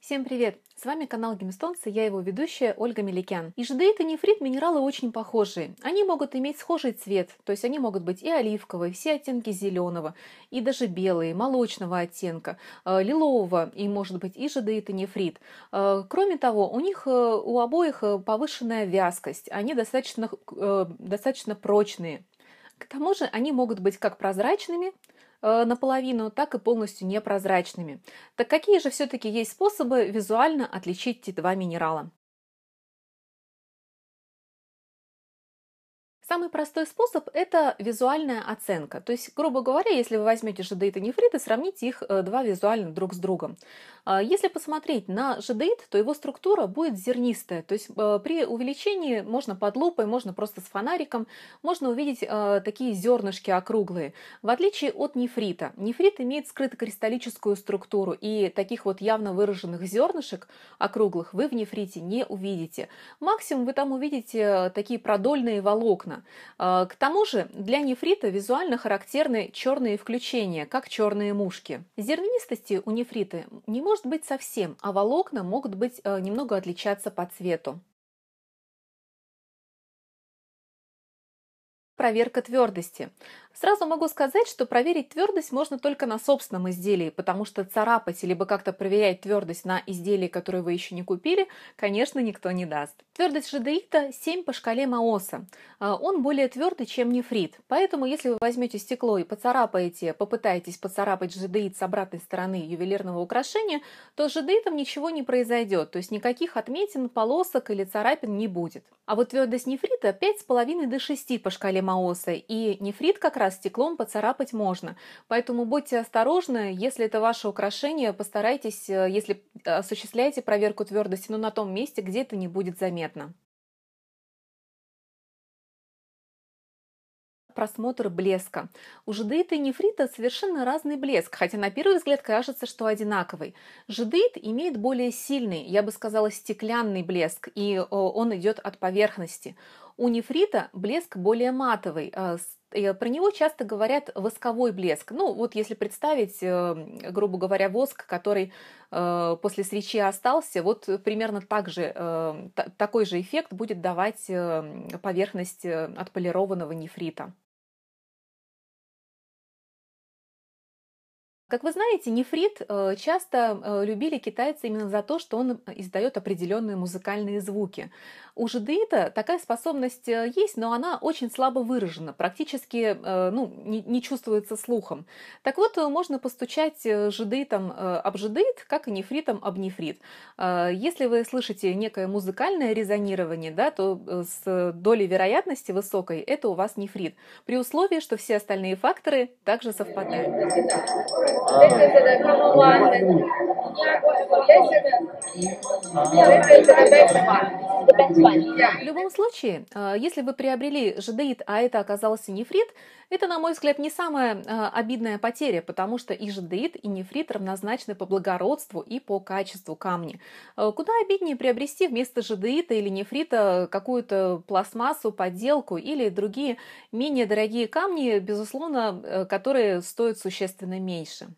Всем привет! С вами канал Гемстонс и я его ведущая Ольга Меликян. Иждеит и нефрит – минералы очень похожие. Они могут иметь схожий цвет, то есть они могут быть и оливковые, все оттенки зеленого, и даже белые, молочного оттенка, э, лилового, и может быть иждеит и нефрит. Э, кроме того, у них э, у обоих повышенная вязкость, они достаточно, достаточно прочные. К тому же они могут быть как прозрачными, Э, наполовину, так и полностью непрозрачными. Так какие же все-таки есть способы визуально отличить эти два минерала? Самый простой способ – это визуальная оценка. То есть, грубо говоря, если вы возьмете жидеид и нефрит и сравните их э, два визуально друг с другом. А, если посмотреть на жидеид, то его структура будет зернистая. То есть э, при увеличении можно под лупой, можно просто с фонариком, можно увидеть э, такие зернышки округлые. В отличие от нефрита, нефрит имеет скрытокристаллическую структуру, и таких вот явно выраженных зернышек округлых вы в нефрите не увидите. Максимум вы там увидите такие продольные волокна, а, к тому же для нефрита визуально характерны черные включения, как черные мушки. Зернистости у нефрита не может быть совсем, а волокна могут быть э, немного отличаться по цвету. проверка твердости. Сразу могу сказать, что проверить твердость можно только на собственном изделии, потому что царапать либо как-то проверять твердость на изделии, которое вы еще не купили, конечно, никто не даст. Твердость жадеита 7 по шкале Маоса. А, он более твердый, чем нефрит. Поэтому, если вы возьмете стекло и поцарапаете, попытаетесь поцарапать жадеит с обратной стороны ювелирного украшения, то с жадеитом ничего не произойдет, то есть никаких отметин, полосок или царапин не будет. А вот твердость нефрита 5,5 до 6 по шкале Маоса, и нефрит как раз стеклом поцарапать можно. Поэтому будьте осторожны, если это ваше украшение, постарайтесь, э, если э, осуществляете проверку твердости, но ну, на том месте, где это не будет заметно. просмотр блеска. У жидеита и нефрита совершенно разный блеск, хотя на первый взгляд кажется, что одинаковый. Жидеит имеет более сильный, я бы сказала, стеклянный блеск, и э, он идет от поверхности. У нефрита блеск более матовый, а э, про него часто говорят восковой блеск. Ну, вот если представить, э, грубо говоря, воск, который э, после свечи остался, вот примерно так же, такой же эффект будет давать поверхность отполированного нефрита. Как вы знаете, нефрит э, часто э, любили китайцы именно за то, что он издает определенные музыкальные звуки. У жидеита такая способность э, есть, но она очень слабо выражена, практически ну, не, чувствуется слухом. Так вот, можно постучать жидеитом об жидеит, как и нефритом об нефрит. Если вы слышите некое музыкальное резонирование, да, то с долей вероятности высокой это у вас нефрит, при условии, что все остальные факторы также совпадают. This is the common one. Yeah, what is this is the best one. В любом случае, э, если вы приобрели жадеит, а это оказался нефрит, это, на мой взгляд, не самая э, обидная потеря, потому что и жадеит, и нефрит равнозначны по благородству и по качеству камня. Э, куда обиднее приобрести вместо жадеита или нефрита какую-то пластмассу, подделку или другие менее дорогие камни, безусловно, которые стоят существенно меньше.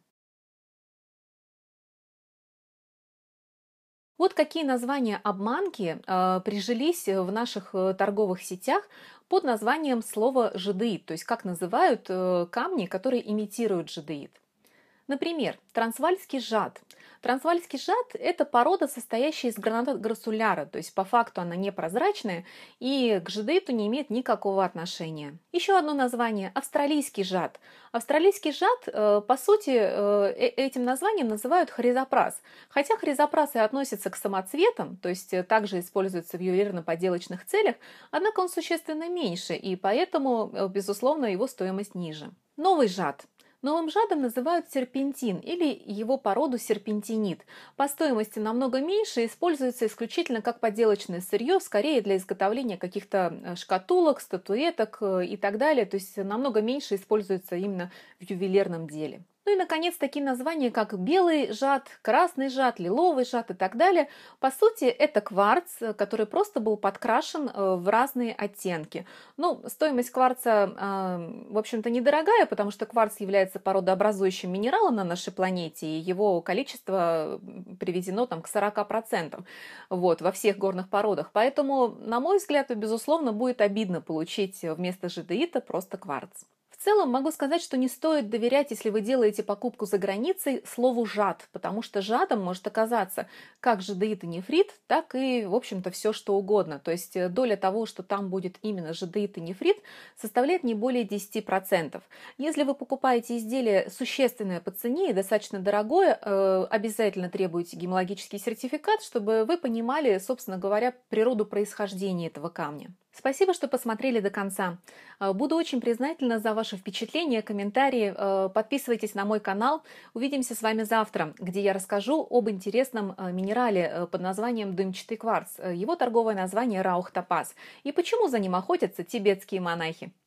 Вот какие названия обманки э, прижились в наших э, торговых сетях под названием слова жидеид, то есть как называют э, камни, которые имитируют жидеид. Например, трансвальский жад. Трансвальский жад – это порода, состоящая из граната грассуляра, то есть по факту она непрозрачная и к жидейту не имеет никакого отношения. Еще одно название – австралийский жад. Австралийский жад, э, по сути, э, э, этим названием называют хризопраз. Хотя хризопраз относятся к самоцветам, то есть также используются в ювелирно-поделочных целях, однако он существенно меньше, и поэтому, безусловно, его стоимость ниже. Новый жад – Новым жадом называют серпентин или его породу серпентинит. По стоимости намного меньше, используется исключительно как подделочное сырье, скорее для изготовления каких-то э, шкатулок, статуэток э, и так далее. То есть намного меньше используется именно в ювелирном деле. Ну и, наконец, такие названия, как белый жад, красный жад, лиловый жад и так далее. По сути, это кварц, э, который просто был подкрашен э, в разные оттенки. Ну, стоимость кварца, а, в общем-то, недорогая, потому что кварц является породообразующим минералом на нашей планете, и его количество приведено там, к 40% вот, во всех горных породах. Поэтому, на мой взгляд, безусловно, будет обидно получить э, вместо жадеита просто кварц. В целом могу сказать, что не стоит доверять, если вы делаете покупку за границей, слову «жад», потому что жадом может оказаться как жадеид и нефрит, так и, в общем-то, все что угодно. То есть э, доля того, что там будет именно жадеид и нефрит, составляет не более 10%. Если вы покупаете изделие существенное по цене и достаточно дорогое, э, обязательно требуете гемологический сертификат, чтобы вы понимали, собственно говоря, природу происхождения этого камня. Спасибо, что посмотрели до конца. Э, буду очень признательна за ваши впечатления, комментарии. Э, подписывайтесь на мой канал. Увидимся с вами завтра, где я расскажу об интересном э, минерале под названием дымчатый кварц. Его торговое название раухтопаз. И почему за ним охотятся тибетские монахи.